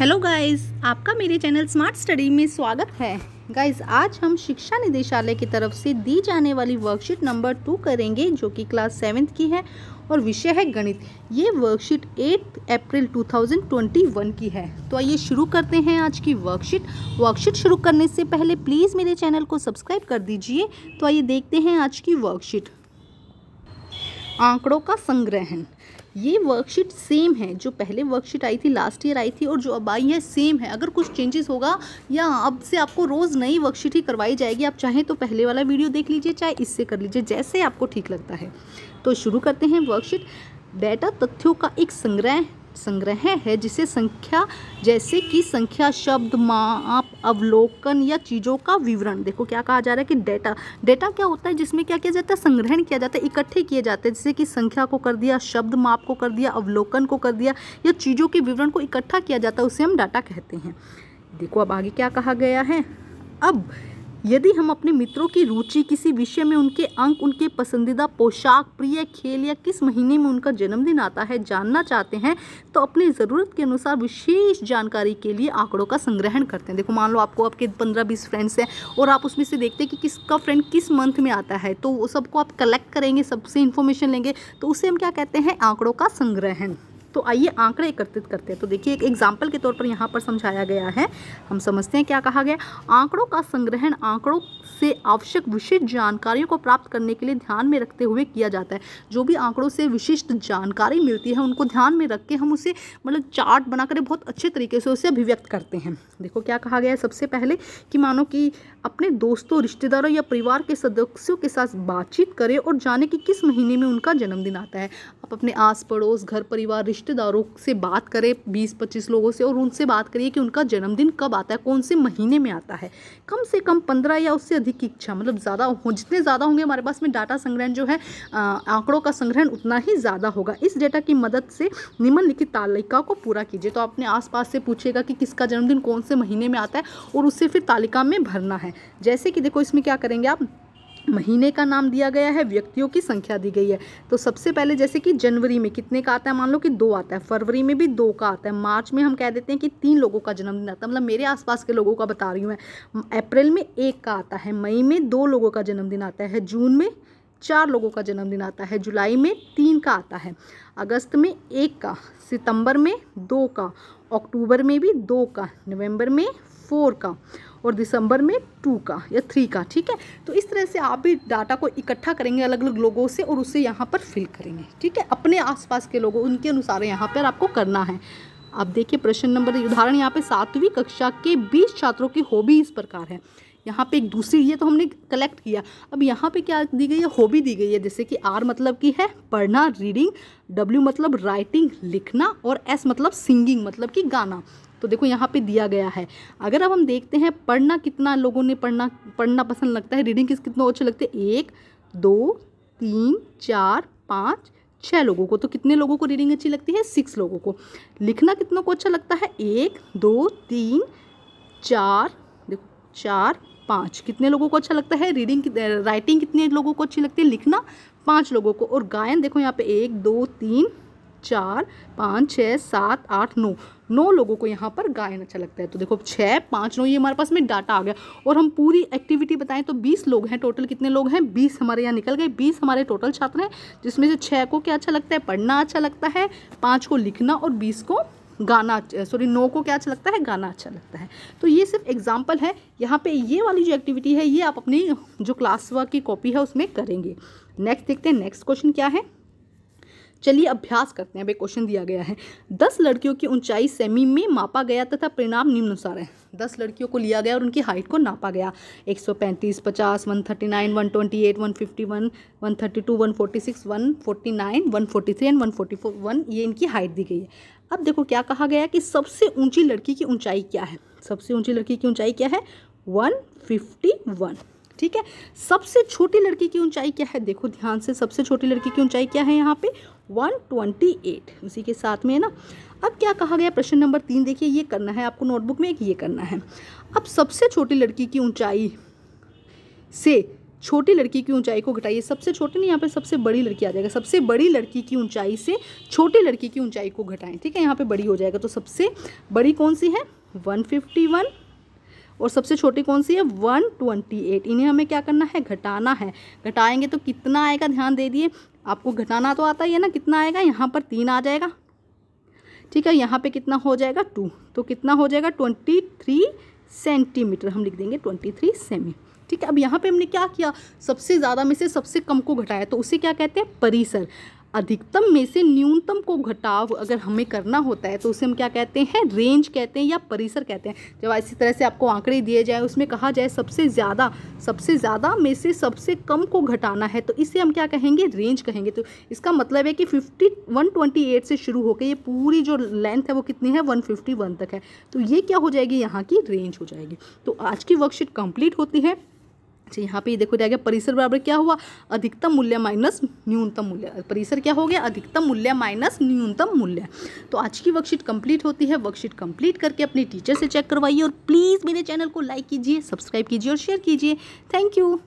hello guys आपका मेरे channel smart study में स्वागत है गाइस आज हम शिक्षा निदेशालय की तरफ से दी जाने वाली वर्कशीट नंबर टू करेंगे जो कि क्लास सेवेंथ की है और विषय है गणित ये वर्कशीट एट अप्रैल 2021 की है तो आइए शुरू करते हैं आज की वर्कशीट वर्कशीट शुरू करने से पहले प्लीज़ मेरे चैनल को सब्सक्राइब कर दीजिए तो आइए देखते हैं आज की वर्कशीट आंकड़ों का संग्रहण ये वर्कशीट सेम है जो पहले वर्कशीट आई थी लास्ट ईयर आई थी और जो अब आई है सेम है अगर कुछ चेंजेस होगा या अब से आपको रोज़ नई वर्कशीट ही करवाई जाएगी आप चाहें तो पहले वाला वीडियो देख लीजिए चाहे इससे कर लीजिए जैसे आपको ठीक लगता है तो शुरू करते हैं वर्कशीट डेटा तथ्यों का एक संग्रह संग्रह है जिसे संख्या जैसे कि संख्या शब्द माप अवलोकन या चीज़ों का विवरण देखो क्या कहा जा रहा है कि डेटा डेटा क्या होता है जिसमें क्या किया जाता है संग्रहण किया जाता है इकट्ठे किए जाते हैं जैसे कि संख्या को कर दिया शब्द माप को कर दिया अवलोकन को कर दिया या चीज़ों के विवरण को इकट्ठा किया जाता है उसे हम डाटा कहते हैं देखो अब आगे क्या कहा गया है अब यदि हम अपने मित्रों की रुचि किसी विषय में उनके अंक उनके पसंदीदा पोशाक प्रिय खेल या किस महीने में उनका जन्मदिन आता है जानना चाहते हैं तो अपनी ज़रूरत के अनुसार विशेष जानकारी के लिए आंकड़ों का संग्रहण करते हैं देखो मान लो आपको आपके पंद्रह बीस फ्रेंड्स हैं और आप उसमें से देखते हैं कि किसका फ्रेंड किस मंथ में आता है तो वो सबको आप कलेक्ट करेंगे सबसे इन्फॉर्मेशन लेंगे तो उसे हम क्या कहते हैं आंकड़ों का संग्रहण तो आइए आंकड़े एकत्रित करते हैं तो देखिए एक एग्जाम्पल के तौर पर यहाँ पर समझाया गया है हम समझते हैं क्या कहा गया आंकड़ों का संग्रहण आंकड़ों से आवश्यक विशिष्ट जानकारियों को प्राप्त करने के लिए ध्यान में रखते हुए किया जाता है जो भी आंकड़ों से विशिष्ट जानकारी मिलती है उनको ध्यान में रख के हम उसे मतलब चार्ट बनाकर बहुत अच्छे तरीके से उसे अभिव्यक्त करते हैं देखो क्या कहा गया है सबसे पहले कि मानो कि अपने दोस्तों रिश्तेदारों या परिवार के सदस्यों के साथ बातचीत करें और जाने कि किस महीने में उनका जन्मदिन आता है आप अपने आस पड़ोस घर परिवार रिश्तेदारों से बात करें बीस पच्चीस लोगों से और उनसे बात करिए कि उनका जन्मदिन कब आता है कौन से महीने में आता है कम से कम पंद्रह या उससे अधिक की इच्छा मतलब ज़्यादा हो जितने ज़्यादा होंगे हमारे पास में डाटा संग्रहण जो है आंकड़ों का संग्रहण उतना ही ज़्यादा होगा इस डेटा की मदद से निम्नलिखित तालिका को पूरा कीजिए तो अपने आसपास से पूछेगा कि किसका जन्मदिन कौन से महीने में आता है और उससे फिर तालिका में भरना है जैसे कि देखो इसमें क्या करेंगे आप महीने का नाम दिया गया है व्यक्तियों की संख्या दी गई है तो सबसे पहले जैसे कि जनवरी में कितने का आता है मान लो कि दो आता है फरवरी में भी दो का आता है मार्च में हम कह देते हैं कि तीन लोगों का जन्मदिन आता है मतलब मेरे आसपास के लोगों का बता रही हूँ मैं अप्रैल में एक का आता है मई में दो लोगों का जन्मदिन आता है जून में चार लोगों का जन्मदिन आता है जुलाई में तीन का आता है अगस्त में एक का सितंबर में दो का अक्टूबर में भी दो का नवंबर में फोर का और दिसंबर में टू का या थ्री का ठीक है तो इस तरह से आप भी डाटा को इकट्ठा करेंगे अलग अलग लोगों से और उसे यहाँ पर फिल करेंगे ठीक है अपने आसपास के लोगों उनके अनुसार यहाँ पर आपको करना है आप देखिए प्रश्न नंबर उदाहरण यहाँ पे सातवीं कक्षा के बीस छात्रों की हॉबी इस प्रकार है यहाँ पे एक दूसरी ये तो हमने कलेक्ट किया अब यहाँ पे क्या दी गई है हॉबी दी गई है जैसे कि आर मतलब की है पढ़ना रीडिंग डब्ल्यू मतलब राइटिंग लिखना और एस मतलब सिंगिंग मतलब कि गाना तो देखो यहाँ पे दिया गया है अगर अब हम देखते हैं पढ़ना कितना लोगों ने पढ़ना पढ़ना पसंद लगता है रीडिंग किस कितना अच्छे लगते हैं एक दो तीन चार पाँच छः लोगों को तो कितने लोगों को रीडिंग अच्छी लगती है सिक्स लोगों को लिखना कितनों को अच्छा लगता है एक दो तीन चार देखो चार पाँच कितने लोगों को अच्छा लगता है रीडिंग राइटिंग कितने लोगों को अच्छी लगती है लिखना पाँच लोगों को और गायन देखो यहाँ पे एक दो तीन चार पाँच छः सात आठ नौ नौ लोगों को यहाँ पर गायन अच्छा लगता है तो देखो छः पाँच नौ ये हमारे पास में डाटा आ गया और हम पूरी एक्टिविटी बताएं तो बीस लोग हैं टोटल कितने लोग हैं बीस हमारे यहाँ निकल गए बीस हमारे टोटल छात्र हैं जिसमें से छः को क्या अच्छा लगता है पढ़ना अच्छा लगता है पाँच को लिखना और बीस को गाना सॉरी नो को क्या अच्छा लगता है गाना अच्छा लगता है तो ये सिर्फ एग्जाम्पल है यहाँ पे ये वाली जो एक्टिविटी है ये आप अपनी जो क्लास वर्क की कॉपी है उसमें करेंगे नेक्स्ट देखते हैं नेक्स्ट क्वेश्चन क्या है चलिए अभ्यास करते हैं एक क्वेश्चन दिया गया है दस लड़कियों की ऊंचाई सेमी में मापा गया तथा परिणाम निम्नानुसार है दस लड़कियों को लिया गया और उनकी हाइट को नापा गया एक सौ पैंतीस पचास one thirty nine one twenty eight one fifty one one thirty two one forty six one forty nine one forty three and one forty four one ये इनकी हाइट दी गई है अब देखो क्या कहा गया कि सबसे ऊंची लड़की की ऊंचाई क्या है सबसे ऊंची लड़की की ऊंचाई क्या है वन फिफ्टी वन ठीक है सबसे छोटी लड़की की ऊंचाई क्या है देखो ध्यान से सबसे छोटी लड़की की ऊंचाई क्या है यहाँ पे 128 उसी के साथ में है ना अब क्या कहा गया प्रश्न नंबर तीन देखिए ये करना है आपको नोटबुक में एक ये करना है अब सबसे छोटी लड़की की ऊंचाई से छोटी लड़की की ऊंचाई को घटाइए सबसे छोटी नहीं यहाँ पे सबसे बड़ी लड़की आ जाएगा सबसे बड़ी लड़की की ऊंचाई से छोटी लड़की की ऊंचाई को घटाएं ठीक है यहाँ पे बड़ी हो जाएगा तो सबसे बड़ी कौन सी है 151 और सबसे छोटी कौन सी है 128 इन्हें हमें क्या करना है घटाना है घटाएंगे तो कितना आएगा ध्यान दे दिए आपको घटाना तो आता ही है ना कितना आएगा यहाँ पर तीन आ जाएगा ठीक है यहाँ पे कितना हो जाएगा टू तो कितना हो जाएगा ट्वेंटी थ्री सेंटीमीटर हम लिख देंगे ट्वेंटी थ्री सेमी ठीक है अब यहाँ पे हमने क्या किया सबसे ज़्यादा में से सबसे कम को घटाया तो उसे क्या कहते हैं परिसर अधिकतम में से न्यूनतम को घटाव अगर हमें करना होता है तो उसे हम क्या कहते हैं रेंज कहते हैं या परिसर कहते हैं जब इसी तरह से आपको आंकड़े दिए जाए उसमें कहा जाए सबसे ज़्यादा सबसे ज़्यादा में से सबसे कम को घटाना है तो इसे हम क्या कहेंगे रेंज कहेंगे तो इसका मतलब है कि फिफ्टी वन ट्वेंटी एट से शुरू होकर ये पूरी जो लेंथ है वो कितनी है वन फिफ्टी वन तक है तो ये क्या हो जाएगी यहाँ की रेंज हो जाएगी तो आज की वर्कशीट कंप्लीट होती है अच्छा यहाँ पे ये देखो दिया गया परिसर बराबर क्या हुआ अधिकतम मूल्य माइनस न्यूनतम मूल्य परिसर क्या हो गया अधिकतम मूल्य माइनस न्यूनतम मूल्य तो आज की वर्कशीट कंप्लीट होती है वर्कशीट कंप्लीट करके अपने टीचर से चेक करवाइए और प्लीज़ मेरे चैनल को लाइक कीजिए सब्सक्राइब कीजिए और शेयर कीजिए थैंक यू